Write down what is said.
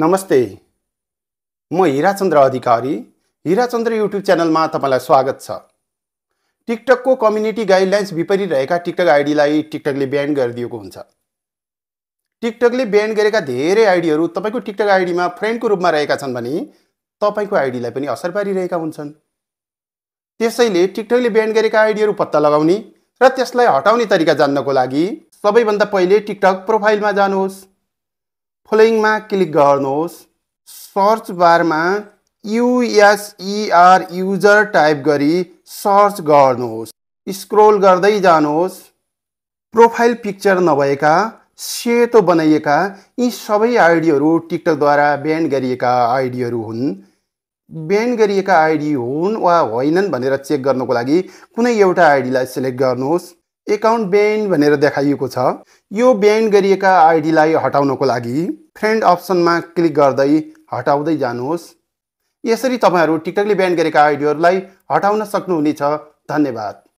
नमस्ते म हिराचन्द्र अधिकारी हिराचन्द्र युट्युब च्यानलमा तपाईँलाई स्वागत छ टिकटकको कम्युनिटी गाइडलाइन्स विपरीत रहेका टिकटक आइडीलाई टिकटकले ब्यान गरिदिएको हुन्छ टिकटकले ब्यान गरेका धेरै आइडीहरू तपाईँको टिकटक आइडीमा फ्रेन्डको रूपमा रहेका छन् भने तपाईँको आइडीलाई पनि असर पारिरहेका हुन्छन् त्यसैले टिकटकले ब्यान गरेका आइडीहरू पत्ता लगाउने र त्यसलाई हटाउने तरिका जान्नको लागि सबैभन्दा पहिले टिकटक प्रोफाइलमा जानुहोस् मा क्लिक गर्नुहोस् सर्च बारमा युएसइआर युजर टाइप गरी सर्च गर्नुहोस् स्क्रोल गर्दै जानुहोस् प्रोफाइल पिक्चर नभएका सेतो बनाइएका यी सबै आइडीहरू टिकटकद्वारा ब्यान गरिएका आइडीहरू हुन् ब्यान गरिएका आइडी हुन् वा होइनन् भनेर चेक गर्नको लागि कुनै एउटा आइडीलाई सेलेक्ट गर्नुहोस् एकाउन्ट बेन भनेर देखाइएको छ यो बेन गरिएका आइडीलाई हटाउनको लागि फ्रेन्ड अप्सनमा क्लिक गर्दै हटाउँदै जानुहोस् यसरी तपाईँहरू टिकटकले बिहान गरेका आइडीहरूलाई हटाउन सक्नुहुनेछ धन्यवाद